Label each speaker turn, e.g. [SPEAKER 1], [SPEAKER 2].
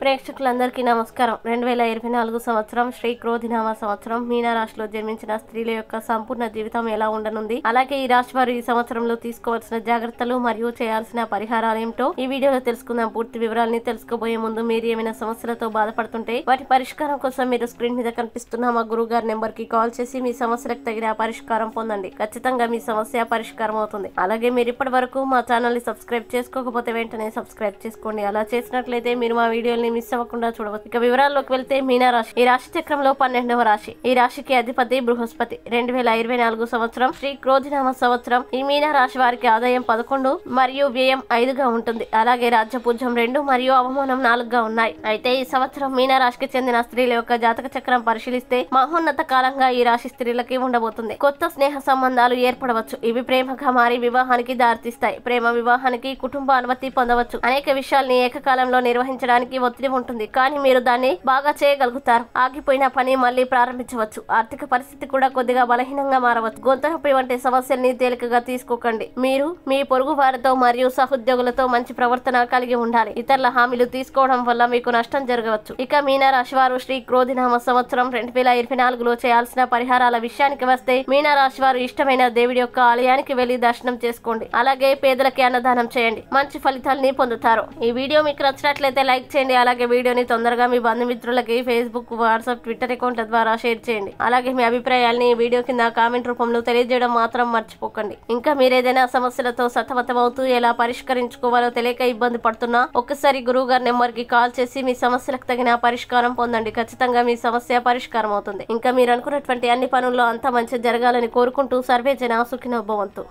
[SPEAKER 1] ప్రేక్షకులందరికీ నమస్కారం రెండు వేల ఇరవై నాలుగు సంవత్సరం శ్రీ క్రోధినామ సంవత్సరం మీనరాశిలో జన్మించిన స్త్రీల యొక్క సంపూర్ణ జీవితం ఎలా ఉండనుంది అలాగే ఈ రాశి వారు ఈ సంవత్సరంలో తీసుకోవాల్సిన జాగ్రత్తలు మరియు చేయాల్సిన పరిహారాలు ఏమిటో ఈ వీడియోలో తెలుసుకుందాం పూర్తి వివరాలని తెలుసుకోబోయే ముందు మీరు ఏమైనా సమస్యలతో బాధపడుతుంటే వాటి పరిష్కారం కోసం మీరు స్క్రీన్ మీద కనిపిస్తున్న మా గురువు గారి నెంబర్ కి కాల్ చేసి మీ సమస్యలకు తగిన పరిష్కారం పొందండి ఖచ్చితంగా మీ సమస్య పరిష్కారం అవుతుంది అలాగే మీరు ఇప్పటి వరకు మా ఛానల్ ని సబ్స్క్రైబ్ చేసుకోకపోతే వెంటనే సబ్స్క్రైబ్ చేసుకోండి అలా చేసినట్లయితే మీరు మా వీడియోని విషయాన్ని మిస్ అవ్వకుండా చూడవచ్చు ఇక వివరాల్లోకి వెళ్తే మీనారాశి ఈ రాశి చక్రంలో పన్నెండవ రాశి ఈ రాశికి అధిపతి బృహస్పతి రెండు వేల ఇరవై నాలుగు సంవత్సరం శ్రీ క్రోధినామ సంవత్సరం ఈ మీనా రాశి వారికి ఆదాయం పదకొండు మరియు వ్యయం ఐదుగా ఉంటుంది అలాగే రాజ్య రాజ్యపూజ్యం రెండు మరియు అవమానం నాలుగుగా ఉన్నాయి అయితే ఈ సంవత్సరం మీనా చెందిన స్త్రీల యొక్క జాతక చక్రం పరిశీలిస్తే మహోన్నత కాలంగా ఈ రాశి స్త్రీలకి ఉండబోతుంది కొత్త స్నేహ సంబంధాలు ఏర్పడవచ్చు ఇవి ప్రేమగా మారి వివాహానికి దారితీస్తాయి ప్రేమ వివాహానికి కుటుంబ అనుమతి పొందవచ్చు అనేక విషయాల్ని ఏకకాలంలో నిర్వహించడానికి ఒత్తిడి ఉంటుంది కానీ మీరు దాన్ని బాగా చేయగలుగుతారు ఆగిపోయిన పని మళ్ళీ ప్రారంభించవచ్చు ఆర్థిక పరిస్థితి కూడా కొద్దిగా బలహీనంగా మారవచ్చు నొప్పి వంటి సమస్యల్ని తేలికగా తీసుకోకండి మీరు మీ పొరుగు వారితో మరియు సహోద్యోగులతో మంచి ప్రవర్తన కలిగి ఉండాలి ఇతరుల హామీలు తీసుకోవడం వల్ల మీకు నష్టం జరగవచ్చు ఇక మీనరాశి వారు శ్రీ క్రోధినామ సంవత్సరం రెండు వేల ఇరవై నాలుగులో చేయాల్సిన పరిహారాల విషయానికి వస్తే మీనరాశి వారు ఇష్టమైన దేవుడి యొక్క ఆలయానికి వెళ్లి దర్శనం చేసుకోండి అలాగే పేదలకి అన్నదానం చేయండి మంచి ఫలితాలని పొందుతారు ఈ వీడియో మీకు నచ్చినట్లయితే లైక్ చేయండి అలాగే వీడియోని తొందరగా మీ బంధుమిత్రులకి ఫేస్బుక్ వాట్సాప్ ట్విట్టర్ అకౌంట్ల ద్వారా షేర్ చేయండి అలాగే మీ అభిప్రాయాల్ని వీడియో కింద కామెంట్ రూపంలో తెలియజేయడం మాత్రం మర్చిపోకండి ఇంకా మీరేదైనా సమస్యలతో సతమతమవుతూ ఎలా పరిష్కరించుకోవాలో తెలియక ఇబ్బంది పడుతున్నా ఒక్కసారి గురువు గారి నెంబర్ కి కాల్ చేసి మీ సమస్యలకు తగిన పరిష్కారం పొందండి ఖచ్చితంగా మీ సమస్య పరిష్కారం అవుతుంది ఇంకా మీరు అనుకున్నటువంటి అన్ని పనుల్లో అంత మంచి జరగాలని కోరుకుంటూ సర్వే జన సుఖినోభవంతు